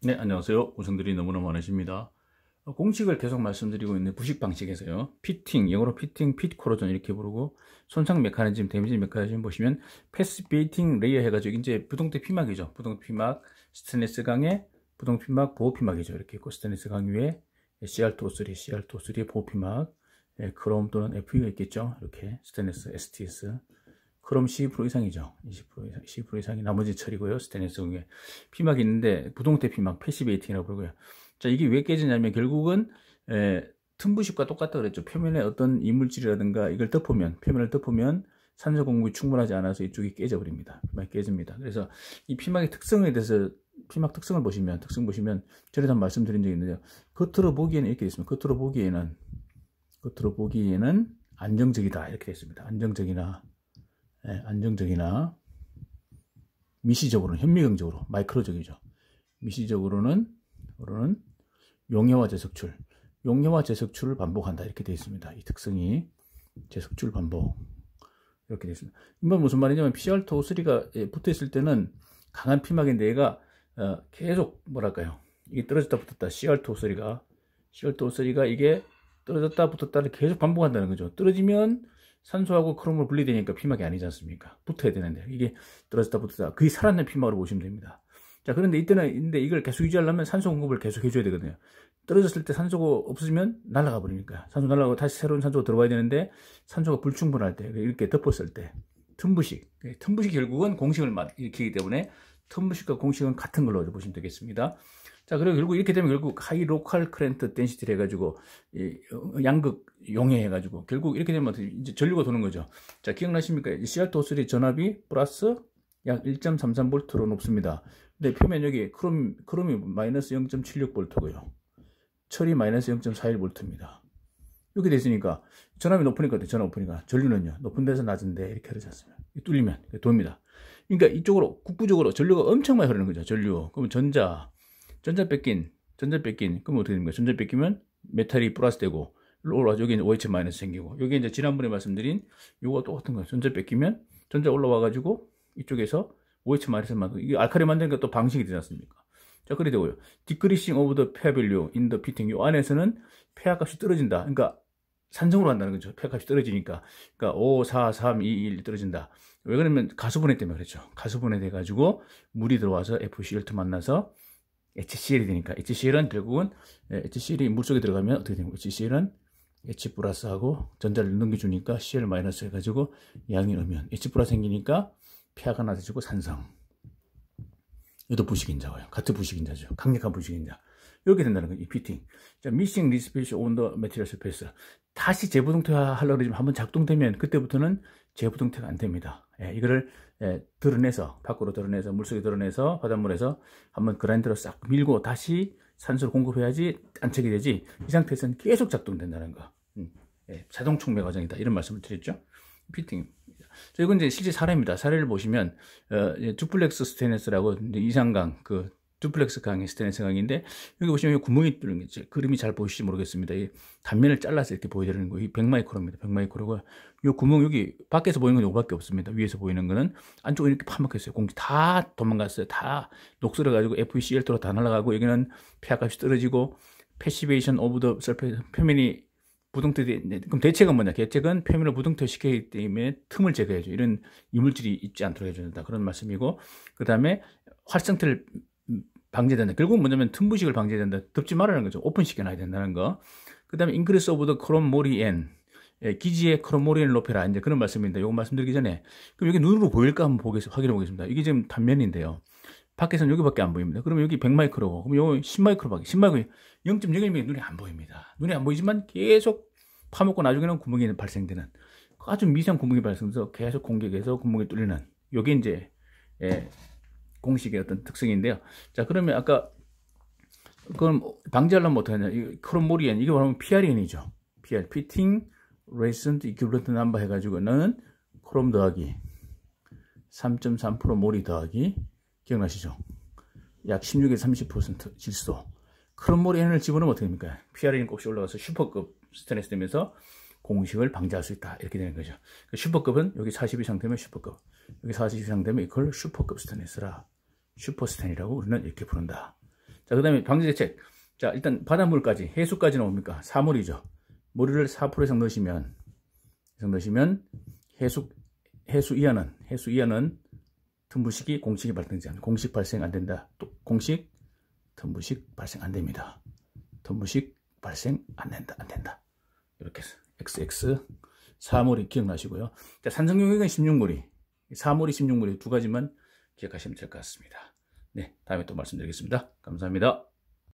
네, 안녕하세요. 오성들이 너무너무 많으십니다. 어, 공식을 계속 말씀드리고 있는 부식 방식에서요. 피팅, 영어로 피팅, 핏 코로전 이렇게 부르고 손상 메커니즘, 데미지 메커니즘 보시면 패스베이팅 레이어 해가지고 이제 부동태 피막이죠. 부동태 피막, 스테인스 강에 부동 피막, 보호 피막이죠. 이렇게 있고 스테인스강 위에 c r 2 3 c r 2 3의 보호 피막, 예, 크롬 또는 f u 가 있겠죠. 이렇게 스테인스 STS, 크롬 12% 이상이죠. 20% 이상, 10% 이상이 나머지 철이고요. 스테인리스 공에 피막이 있는데 부동태 피막 패시베이팅이라고 부르고요 자, 이게 왜 깨지냐면 결국은 에, 틈부식과 똑같다 그랬죠. 표면에 어떤 이물질이라든가 이걸 덮으면 표면을 덮으면 산소 공급이 충분하지 않아서 이쪽이 깨져버립니다. 피막이 깨집니다. 그래서 이 피막의 특성에 대해서 피막 특성을 보시면 특성 보시면 전에도 한 말씀드린 적이 있는데요. 겉으로 보기에는 이렇게 있습니다. 겉으로 보기에는 겉으로 보기에는 안정적이다 이렇게 되 있습니다. 안정적이나 예, 안정적이나 미시적으로 현미경적으로 마이크로적이죠. 미시적으로는 로는 용해와 재석출, 용해와 재석출을 반복한다 이렇게 되어 있습니다. 이 특성이 재석출 반복 이렇게 되어 있습니다. 이건 무슨 말이냐면 PCR토3가 예, 붙어 있을 때는 강한 피막인데 가 어, 계속 뭐랄까요? 이게 떨어졌다 붙었다 CR토3가 CR토3가 이게 떨어졌다 붙었다를 계속 반복한다는 거죠. 떨어지면 산소하고 크롬으로 분리되니까 피막이 아니지 않습니까? 붙어야 되는데 이게 떨어졌다 붙었다 그게 살아있 피막으로 보시면 됩니다. 자 그런데 이때는 근데 이걸 계속 유지하려면 산소 공급을 계속 해줘야 되거든요. 떨어졌을 때 산소가 없으면 날아가 버리니까 산소 날아가고 다시 새로운 산소가 들어와야 되는데 산소가 불충분할 때 이렇게 덮었을 때 틈부식 예, 틈부식 결국은 공식을 일으키기 때문에 틈부식과 공식은 같은 걸로 보시면 되겠습니다. 자, 그리고 결국 이렇게 되면 결국 하이 로컬 크랜트 덴시티를 해가지고, 이, 어, 양극 용해 해가지고, 결국 이렇게 되면 이제 전류가 도는 거죠. 자, 기억나십니까? c r 도 o 3 전압이 플러스 약 1.33V로 높습니다. 근데 표면 여기 크롬, 크롬이 마이너스 0.76V고요. 철이 마이너스 0.41V입니다. 이렇게 됐으니까, 전압이 높으니까, 전압 높으니까, 전류는요, 높은 데서 낮은데, 이렇게 흐르지 않습니까? 뚫리면, 돕니다. 그러니까 이쪽으로, 국부적으로 전류가 엄청 많이 흐르는 거죠, 전류. 그러면 전자, 전자 뺏긴, 전자 뺏긴, 그럼 어떻게 됩니까? 전자 뺏기면 메탈이 플러스 되고, 올라와서 여기 는 OH 마이너스 생기고, 여기 이제 지난번에 말씀드린 요거 똑같은 거예요. 전자 뺏기면 전자 올라와가지고 이쪽에서 OH 마이너스 만들고, 이게 알카리 만드니까 또 방식이 되지 않습니까? 자, 그래 되고요. Decreasing of the pair value in the fitting. 요 안에서는 폐하 값이 떨어진다. 그러니까 산성으로 한다는 거죠. 폐하 값이 떨어지니까. 그러니까 5, 4, 3, 2, 1 떨어진다. 왜 그러면 가수분해 때문에 그랬죠. 가수분해 돼가지고 물이 들어와서 FCL2 만나서 HCl이 되니까 HCl은 결국은 예, HCl이 물속에 들어가면 어떻게 되는 거 HCl은 H 플러스하고 전자를 넘겨주니까 Cl 마이너스 해가지고 양이 오면 H 플러스 생기니까 폐하가 나서지고 산성 이것도 부식인자고요 같은 부식인자죠 강력한 부식인자 이렇게 된다는 거예요. 이 피팅. 자, missing respace on the material surface. 다시 재부동태화 하려고 지금 한번 작동되면 그때부터는 재부동태가 안 됩니다. 예, 이거를 예, 드러내서 밖으로 드러내서 물속에 드러내서 바닷물에서 한번 그라인더로 싹 밀고 다시 산소를 공급해야지 안착이 되지 이 상태에서는 계속 작동된다는 거 음, 예, 자동 촉매 과정이다 이런 말씀을 드렸죠 피팅 자, 이건 이제 실제 사례입니다 사례를 보시면 어, 예, 주플렉스 스테인스라고 이제 이상강 그 듀플렉스 강의 스테는생각인데 여기 보시면 구멍이 뚫린 게 그림이 잘 보이실지 모르겠습니다. 이 단면을 잘라서 이렇게 보여드리는 거예요. 이 100마이크로입니다. 100마이크로가 이 구멍 여기 밖에서 보이는 건 이거밖에 없습니다. 위에서 보이는 거는 안쪽은 이렇게 파먹혔어요. 공기 다 도망갔어요. 다 녹슬어 가지고 f e c l 도로다 날아가고 여기는 폐하값이 떨어지고 패시베이션 오브 더 설페 표면이 부동태 그럼 대책은 뭐냐? 대책은 표면을 부동태시키기 때문에 틈을 제거해줘. 이런 이물질이 있지 않도록 해준다. 그런 말씀이고 그 다음에 활성태를 방지된다. 결국은 뭐냐면 틈부식을 방지해야 된다. 덮지 말라는 거죠. 오픈시켜놔야 된다는 거. 그 다음에 인크리스 오브 더 크롬모리엔. 기지의 크롬모리엔 높여라. 이제 그런 말씀입니다 요거 말씀드리기 전에. 그럼 여기 눈으로 보일까 한번 보겠습니다. 확인해 보겠습니다. 이게 지금 단면인데요. 밖에서는 여기밖에 안 보입니다. 그러면 여기 100마이크로고, 그럼 요거 10마이크로밖에, 10마이크로, 0.01mm 눈이 안 보입니다. 눈이 안 보이지만 계속 파먹고 나중에는 구멍이 발생되는 아주 미세한 구멍이 발생해서 계속 공격해서 구멍이 뚫리는 요게 이제 예, 공식의 어떤 특성인데요. 자, 그러면 아까 그럼 방지하려면 어떻게 하냐? 크롬모리엔 이게 뭐냐면 PRN이죠. PR 피팅 레이센트 이큐블런트 넘버 해가지고는 크롬 더하기 3.3% 모리 더하기 기억나시죠? 약1 6에30% 질소 크롬모리엔을 집어넣으면 어떻게 됩니까? PRN 꼭시 올라가서 슈퍼급 스테인레스 되면서 공식을 방지할 수 있다. 이렇게 되는 거죠. 그러니까 슈퍼급은 여기 40 이상 되면 슈퍼급, 여기 40 이상 되면 이걸 슈퍼급 스탠이스라 슈퍼스탠이라고 우리는 이렇게 부른다. 자, 그 다음에 방지대책. 자, 일단 바닷물까지, 해수까지 나옵니까? 사물이죠. 물을 4% 이상 넣으시면, 이상 넣으시면 해수, 해수 이하는, 해수 이하는 틈부식이 공식이 발생되지 않는 공식 발생 안 된다. 또 공식, 틈부식 발생 안 됩니다. 틈부식 발생 안 된다, 안 된다. 이렇게 해서. XX 사물이 기억나시고요. 자, 산성용역은1 6무이 사물이 1 6무이두 가지만 기억하시면 될 것 같습니다. 네, 다음에 또 말씀드리겠습니다. 감사합니다.